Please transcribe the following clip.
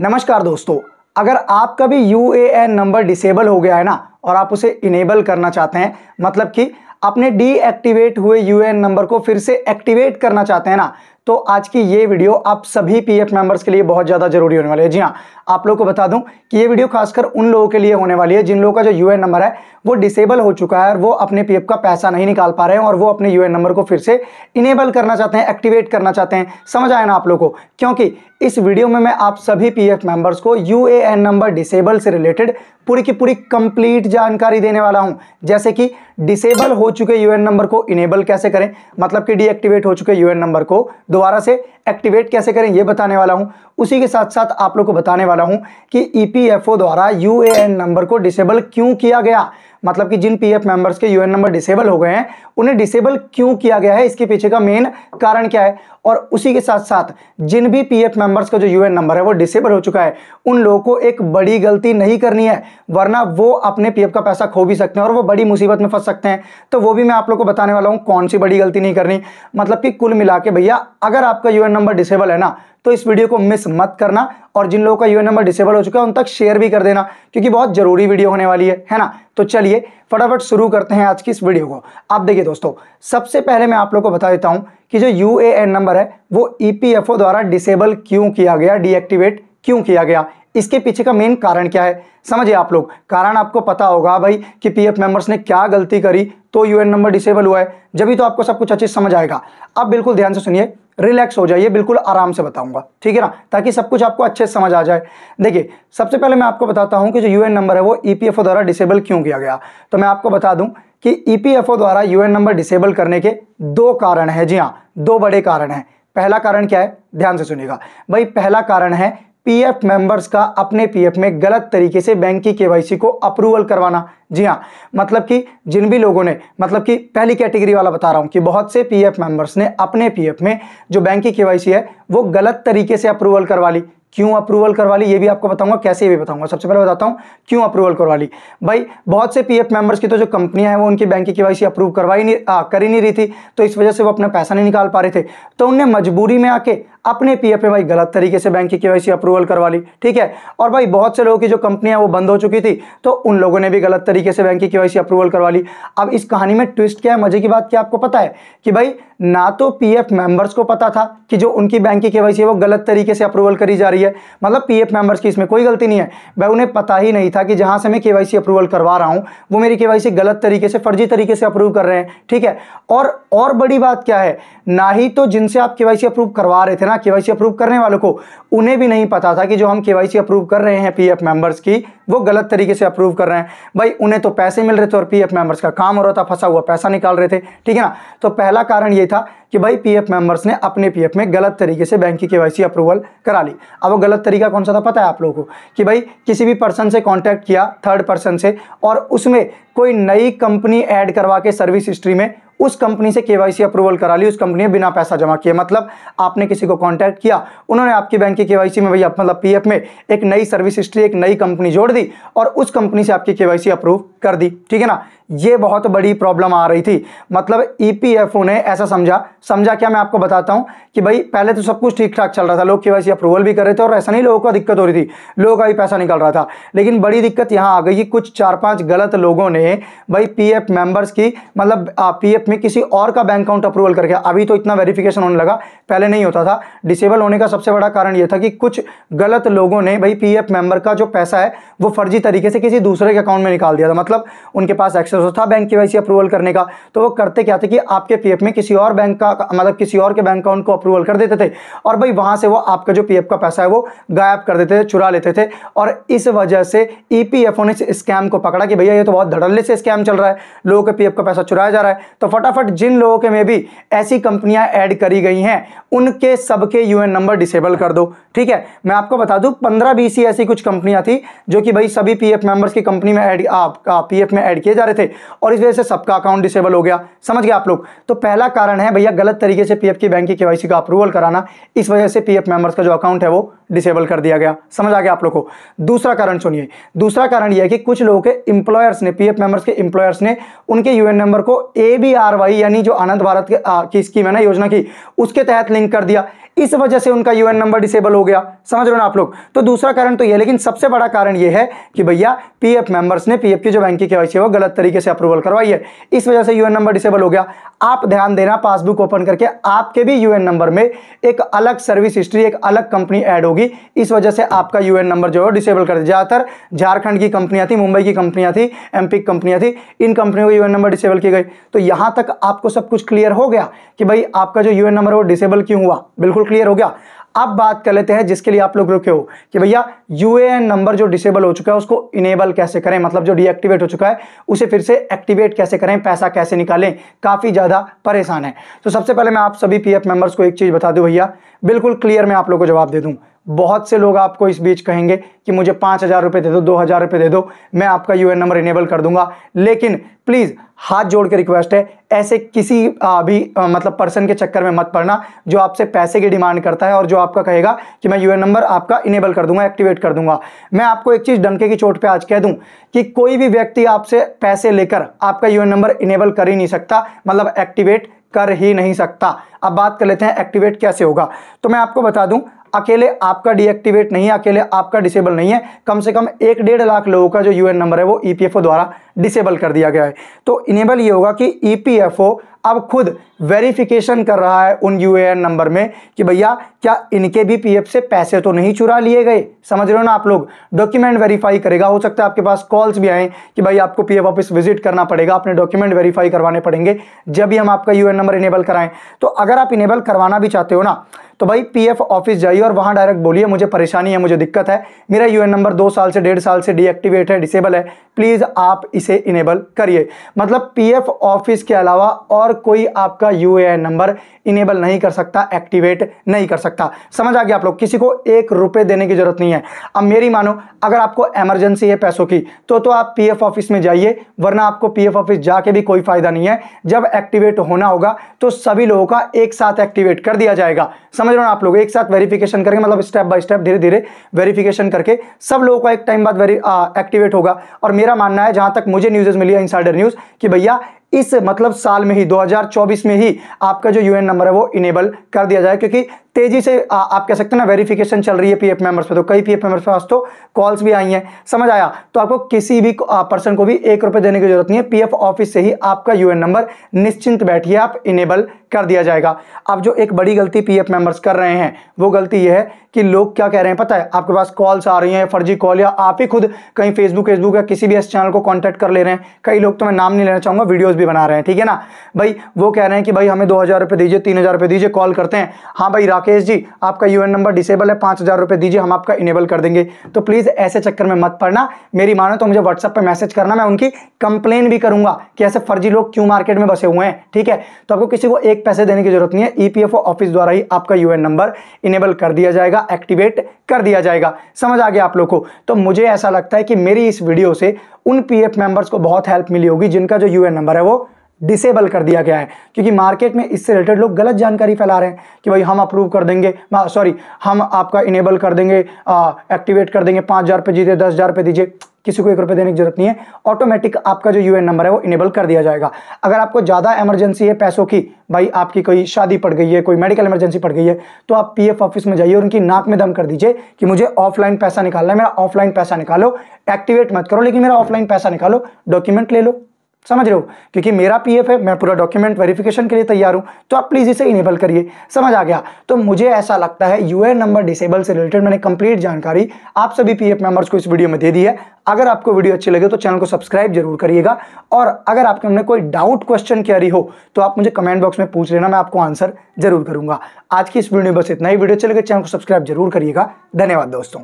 नमस्कार दोस्तों अगर आपका भी यू नंबर डिसेबल हो गया है ना और आप उसे इनेबल करना चाहते हैं मतलब कि अपने डीएक्टिवेट हुए यूएएन नंबर को फिर से एक्टिवेट करना चाहते हैं ना तो आज की ये वीडियो आप सभी पीएफ मेंबर्स के लिए बहुत ज़्यादा जरूरी होने वाली है जी हाँ आप लोगों को बता दूं कि ये वीडियो खासकर उन लोगों के लिए होने वाली है जिन लोगों का जो यूएन नंबर है वो डिसेबल हो चुका है और वो अपने पीएफ का पैसा नहीं निकाल पा रहे हैं और वो अपने यूएन नंबर को फिर से इनेबल करना चाहते हैं एक्टिवेट करना चाहते हैं समझ आए ना आप लोग को क्योंकि इस वीडियो में मैं आप सभी पी मेंबर्स को यू नंबर डिसेबल से रिलेटेड पूरी की पूरी कंप्लीट जानकारी देने वाला हूं जैसे कि डिसेबल हो चुके यूएन नंबर को इनेबल कैसे करें मतलब कि डीएक्टिवेट हो चुके यूएन नंबर को दोबारा से एक्टिवेट कैसे करें ये बताने वाला हूँ उसी के साथ साथ आप लोग को बताने वाला हूँ कि ई e द्वारा यू नंबर को डिसेबल क्यों किया गया मतलब कि जिन पीएफ मेंबर्स के यूएन नंबर डिसेबल हो गए हैं उन्हें डिसेबल क्यों किया गया है इसके पीछे का मेन कारण क्या है और उसी के साथ साथ जिन भी पीएफ मेंबर्स का जो यूएन नंबर है वो डिसेबल हो चुका है उन लोगों को एक बड़ी गलती नहीं करनी है वरना वो अपने पीएफ का पैसा खो भी सकते हैं और वो बड़ी मुसीबत में फंस सकते हैं तो वो भी मैं आप लोग को बताने वाला हूँ कौन सी बड़ी गलती नहीं करनी मतलब कि कुल मिला के भैया अगर आपका यूएन नंबर डिसेबल है ना तो इस वीडियो को मिस मत करना और जिन लोगों का यू नंबर डिसेबल हो चुका है उन तक शेयर भी कर देना क्योंकि बहुत ज़रूरी वीडियो होने वाली है है ना तो चलिए फटाफट शुरू करते हैं आज की इस वीडियो को आप देखिए दोस्तों सबसे पहले मैं आप लोग को बता देता हूँ कि जो यू नंबर है वो ई द्वारा डिसेबल क्यों किया गया डीएक्टिवेट क्यों किया गया इसके पीछे का मेन कारण क्या है समझिए आप लोग कारण आपको पता होगा भाई कि पीएफ मेंबर्स ने क्या गलती करी तो यूएन नंबर डिसेबल हुआ है जब भी तो आपको सब कुछ अच्छे समझ आएगा अब बिल्कुल ध्यान से सुनिए रिलैक्स हो जाइए बिल्कुल आराम से बताऊंगा ठीक है ना ताकि सब कुछ आपको अच्छे से समझ आ जाए देखिए सबसे पहले मैं आपको बताता हूं कि जो यूएन नंबर है वो ईपीएफओ e द्वारा डिसेबल क्यों किया गया तो मैं आपको बता दूं कि ईपीएफओ e द्वारा यूएन नंबर डिसेबल करने के दो कारण है जी हाँ दो बड़े कारण हैं पहला कारण क्या है ध्यान से सुनेगा भाई पहला कारण है पीएफ मेंबर्स का अपने पीएफ में गलत तरीके से बैंक की केवाईसी को अप्रूवल करवाना जी हाँ मतलब कि जिन भी लोगों ने मतलब कि पहली कैटेगरी वाला बता रहा हूँ कि बहुत से पीएफ मेंबर्स ने अपने पीएफ में जो बैंक की केवाईसी है वो गलत तरीके से अप्रूवल करवा ली क्यों अप्रूवल करवा ली ये भी आपको बताऊंगा कैसे ये भी बताऊंगा सबसे पहले बताता हूँ क्यों अप्रूवल करवा ली भाई बहुत से पीएफ मेंबर्स की तो जो कंपनियां हैं वो उनकी बैंक की केवाईसी अप्रूव करवाई नहीं कर ही नहीं रही थी तो इस वजह से वो अपना पैसा नहीं निकाल पा रहे थे तो उनने मजबूरी में आके अपने पीएफ में भाई गलत तरीके से बैंक की केवाईसी अप्रूवल करवा ली ठीक है और भाई बहुत से लोगों की जो कंपनियां वो बंद हो चुकी थी तो उन लोगों ने भी गलत तरीके से बैंक की केवाईसी अप्रूवल करवा ली अब इस कहानी में ट्विस्ट क्या है मजे की बात क्या आपको पता है कि भाई ना तो पी एफ को पता था कि जो उनकी बैंक की केवाईसी है वो गलत तरीके से अप्रूवल करी जा रही है मतलब पी एफ की इसमें कोई गलती नहीं है भाई उन्हें पता ही नहीं था कि जहां से मैं केवाईसी अप्रूवल करवा रहा हूं वो मेरी केवाईसी गलत तरीके से फर्जी तरीके से अप्रूव कर रहे हैं ठीक है और और बड़ी बात क्या है ना ही तो जिनसे आप केवाईसी अप्रूव करवा रहे थे ना करना केवाईसी अप्रूव करने वालों को उन्हें भी नहीं पता था कि जो हम केवाईसी अप्रूव कर रहे हैं पीएफ मेंबर्स की वो गलत तरीके से अप्रूव कर रहे हैं भाई उन्हें तो पैसे मिल रहे थे और पीएफ मेंबर्स का काम हो रहा था फंसा हुआ पैसा निकाल रहे थे ठीक है ना तो पहला कारण ये था कि भाई पी एफ ने अपने पी में गलत तरीके से बैंक की के अप्रूवल करा ली अब वो गलत तरीका कौन सा था पता है आप लोगों को कि भाई किसी भी पर्सन से कॉन्टैक्ट किया थर्ड पर्सन से और उसमें कोई नई कंपनी ऐड करवा के सर्विस हिस्ट्री में उस कंपनी से केवाईसी अप्रूवल करा ली उस कंपनी ने बिना पैसा जमा किए मतलब आपने किसी को कॉन्टैक्ट किया उन्होंने आपकी बैंक की केवाईसी में भैया मतलब पीएफ में एक नई सर्विस हिस्ट्री एक नई कंपनी जोड़ दी और उस कंपनी से आपकी केवाईसी अप्रूव कर दी ठीक है ना ये बहुत बड़ी प्रॉब्लम आ रही थी मतलब ईपीएफओ e ने ऐसा समझा समझा क्या मैं आपको बताता हूँ कि भाई पहले तो सब कुछ ठीक ठाक चल रहा था लोग के अप्रूवल भी कर रहे थे और ऐसा नहीं लोगों को दिक्कत हो रही थी लोगों का भी पैसा निकल रहा था लेकिन बड़ी दिक्कत यहाँ आ गई कि कुछ चार पाँच गलत लोगों ने भाई पी एफ की मतलब पी एफ में किसी और का बैंक अकाउंट अप्रूवल करके अभी तो इतना वेरीफिकेशन होने लगा पहले नहीं होता था डिसेबल होने का सबसे बड़ा कारण यह था कि कुछ गलत लोगों ने भाई पी एफ का जो पैसा है वो फर्जी तरीके से किसी दूसरे के अकाउंट में निकाल दिया था मतलब उनके पास एक्सेस प्रोसेस था बैंक के वाई अप्रूवल करने का तो वो करते क्या थे कि आपके पीएफ में किसी और बैंक का मतलब किसी और के बैंक अकाउंट को अप्रूवल कर देते थे और भाई वहां से वो आपका जो पीएफ का पैसा है वो गायब कर देते थे चुरा लेते थे और इस वजह से ई e ने इस स्कैम को पकड़ा कि भैया ये तो बहुत धड़ल्ले से स्कैम चल रहा है लोगों के पी का पैसा चुराया जा रहा है तो फटाफट जिन लोगों के में भी ऐसी कंपनियां ऐड करी गई हैं उनके सबके यू नंबर डिसेबल कर दो ठीक है मैं आपको बता दूं पंद्रह बीस ऐसी कुछ कंपनियां थी जो कि भाई सभी पीएफ मेंबर्स की कंपनी में ऐड आप पीएफ में ऐड किए जा रहे थे और इस वजह से सबका अकाउंट डिसेबल हो गया समझ गए आप लोग तो पहला कारण है भैया गलत तरीके से पीएफ की बैंक की केवाईसी का अप्रूवल कराना इस वजह से पीएफ मेंबर्स का जो अकाउंट है वो डिसेबल कर दिया गया समझ आ गया आप लोग को दूसरा कारण सुनिए दूसरा कारण यह है कि कुछ लोगों के इंप्लॉयर्स ने पीएफ मेंबर्स के इंप्लॉयर्स ने उनके यूएन नंबर को ए बी आर वाई यानी जो आनंद भारत के, आ, की स्कीम है ना योजना की उसके तहत लिंक कर दिया इस वजह से उनका यूएन नंबर डिसेबल हो गया समझ रहे हो ना आप लोग तो दूसरा कारण तो यह लेकिन सबसे बड़ा कारण यह है कि भैया पीएफ मेंबर्स ने पीएफ की जो बैंक की केवाईसी है वो गलत तरीके से अप्रूवल करवाई है इस वजह से यूएन नंबर डिसेबल हो गया आप ध्यान देना पासबुक ओपन करके आपके भी यूएन नंबर में एक अलग सर्विस हिस्ट्री एक अलग कंपनी एड हो होगी इस वजह से आपका यू नंबर जो है डिसेबल कर दिया ज़्यादातर झारखंड की कंपनियाँ थी मुंबई की कंपनियाँ थी एम की कंपनियाँ थी इन कंपनियों का यू नंबर डिसेबल की गई तो यहाँ तक आपको सब कुछ क्लियर हो गया कि भाई आपका जो यू नंबर वो डिसेबल क्यों हुआ बिल्कुल क्लियर हो गया अब बात कर लेते हैं जिसके लिए आप लोग रुके हो कि भैया यू नंबर जो डिसेबल हो चुका है उसको इनेबल कैसे करें मतलब जो डीएक्टिवेट हो चुका है उसे फिर से एक्टिवेट कैसे करें पैसा कैसे निकालें काफ़ी ज़्यादा परेशान है तो सबसे पहले मैं आप सभी पीएफ मेंबर्स को एक चीज़ बता दूं भैया बिल्कुल क्लियर मैं आप लोग को जवाब दे दूँ बहुत से लोग आपको इस बीच कहेंगे कि मुझे पाँच हज़ार रुपये दे दो दो हज़ार रुपये दे दो मैं आपका यू नंबर इनेबल कर दूंगा लेकिन प्लीज़ हाथ जोड़ के रिक्वेस्ट है ऐसे किसी भी मतलब पर्सन के चक्कर में मत पड़ना जो आपसे पैसे की डिमांड करता है और जो आपका कहेगा कि मैं यू नंबर आपका इनेबल कर दूंगा एक्टिवेट कर दूंगा मैं आपको एक चीज़ डंके की चोट पर आज कह दूं कि कोई भी व्यक्ति आपसे पैसे लेकर आपका यू नंबर इनेबल कर ही नहीं सकता मतलब एक्टिवेट कर ही नहीं सकता अब बात कर लेते हैं एक्टिवेट कैसे होगा तो मैं आपको बता दूं अकेले आपका डीएक्टिवेट नहीं है अकेले आपका डिसेबल नहीं है कम से कम एक डेढ़ लाख लोगों का जो यूएन नंबर है वो ईपीएफओ e द्वारा डिसेबल कर दिया गया है तो इनेबल ये होगा कि ईपीएफओ e अब खुद वेरिफिकेशन कर रहा है उन यू नंबर में कि भैया क्या इनके भी पीएफ से पैसे तो नहीं चुरा लिए गए समझ रहे हो ना आप लोग डॉक्यूमेंट वेरीफाई करेगा हो सकता है आपके पास कॉल्स भी आए कि भाई आपको पीएफ ऑफिस विजिट करना पड़ेगा अपने डॉक्यूमेंट वेरीफाई करवाने पड़ेंगे जब भी हम आपका यू नंबर इनेबल कराएं तो अगर आप इनेबल करवाना भी चाहते हो ना तो भाई पीएफ ऑफिस जाइए और वहाँ डायरेक्ट बोलिए मुझे परेशानी है मुझे दिक्कत है मेरा यूएन नंबर दो साल से डेढ़ साल से डीएक्टिवेट है डिसेबल है प्लीज़ आप इसे इनेबल करिए मतलब पीएफ ऑफिस के अलावा और कोई आपका यूएएन नंबर इनेबल नहीं कर सकता एक्टिवेट नहीं कर सकता समझ आ गया आप लोग किसी को एक रुपये देने की ज़रूरत नहीं है अब मेरी मानो अगर आपको एमरजेंसी है पैसों की तो तो आप पी ऑफिस में जाइए वरना आपको पी ऑफिस जाके भी कोई फ़ायदा नहीं है जब एक्टिवेट होना होगा तो सभी लोगों का एक साथ एक्टिवेट कर दिया जाएगा समझ समझ रहे हो आप लोग एक साथ वेरिफिकेशन करके मतलब स्टेप बाय स्टेप धीरे धीरे वेरिफिकेशन करके सब लोगों का एक टाइम बाद वेरी एक्टिवेट होगा और मेरा मानना है जहां तक मुझे न्यूज़ मिली है इन न्यूज़ कि भैया इस मतलब साल में ही 2024 में ही आपका जो यूएन नंबर है वो इनेबल कर दिया जाए क्योंकि तेजी से आ, आप कह सकते हैं ना वेरिफिकेशन चल रही है पीएफ मेंबर्स पे तो कई पीएफ मेंबर्स के पास तो कॉल्स भी आई हैं समझ आया तो आपको किसी भी पर्सन को भी एक रुपए देने की जरूरत नहीं है पीएफ ऑफिस से ही आपका यूएन नंबर निश्चिंत बैठिए आप इनेबल कर दिया जाएगा अब जो एक बड़ी गलती पीएफ मेंबर्स कर रहे हैं वो गलती ये है कि लोग क्या कह रहे हैं पता है आपके पास कॉल्स आ रही हैं फर्जी कॉल या आप ही खुद कहीं फेसबुक वेसबुक या किसी भी ऐसे चैनल को कॉन्टैक्ट कर ले रहे हैं कई लोग तो मैं नाम नहीं लेना चाहूंगा वीडियोज़ वीडियोस भी बना रहे हैं ठीक है ना भाई वो कह रहे हैं कि भाई हमें दो हज़ार रुपये दीजिए तीन हज़ार रुपये दीजिए कॉल करते हैं हाँ भाई राकेश जी आपका यूएन नंबर डिसेबल है पाँच हज़ार रुपये दीजिए हम आपका इनेबल कर देंगे तो प्लीज़ ऐसे चक्कर में मत पड़ना मेरी मानो तो मुझे व्हाट्सअप पर मैसेज करना मैं उनकी कंप्लेन भी करूँगा कि ऐसे फर्जी लोग क्यों मार्केट में बसे हुए हैं ठीक है तो आपको किसी को एक पैसे देने की जरूरत नहीं है ईपीएफओ e ऑफिस द्वारा ही आपका यूएन नंबर इनेबल कर दिया जाएगा एक्टिवेट कर दिया जाएगा समझ आ गया आप लोग को तो मुझे ऐसा लगता है कि मेरी इस वीडियो से उन पीएफ मेंबर्स को बहुत हेल्प मिली होगी जिनका जो यूएन नंबर है वो डिसेबल कर दिया गया है क्योंकि मार्केट में इससे रिलेटेड लोग गलत जानकारी फैला रहे हैं कि भाई हम अप्रूव कर देंगे सॉरी हम आपका इनेबल कर देंगे एक्टिवेट कर देंगे पाँच हज़ार रुपये दीजिए दस हज़ार रुपये दीजिए किसी को एक रुपये देने की जरूरत नहीं है ऑटोमेटिक आपका जो यू नंबर है वो इनेबल कर दिया जाएगा अगर आपको ज़्यादा एमरजेंसी है पैसों की भाई आपकी कोई शादी पड़ गई है कोई मेडिकल इमरजेंसी पड़ गई है तो आप पी ऑफिस में जाइए और उनकी नाक में दम कर दीजिए कि मुझे ऑफलाइन पैसा निकालना है मेरा ऑफलाइन पैसा निकालो एक्टिवेट मत करो लेकिन मेरा ऑफलाइन पैसा निकालो डॉक्यूमेंट ले लो समझ रहे हो क्योंकि मेरा पीएफ है मैं पूरा डॉक्यूमेंट वेरिफिकेशन के लिए तैयार हूँ तो आप प्लीज़ इसे इनेबल करिए समझ आ गया तो मुझे ऐसा लगता है यूएन नंबर डिसेबल से रिलेटेड मैंने कंप्लीट जानकारी आप सभी पीएफ मेंबर्स को इस वीडियो में दे दी है अगर आपको वीडियो अच्छी लगे तो चैनल को सब्सक्राइब जरूर करिएगा और अगर आपके हमने कोई डाउट क्वेश्चन क्यारी हो तो आप मुझे कमेंट बॉक्स में पूछ लेना मैं आपको आंसर जरूर करूंगा आज की इस वीडियो में बस इतना ही वीडियो अच्छे लगे चैनल को सब्सक्राइब जरूर करिएगा धन्यवाद दोस्तों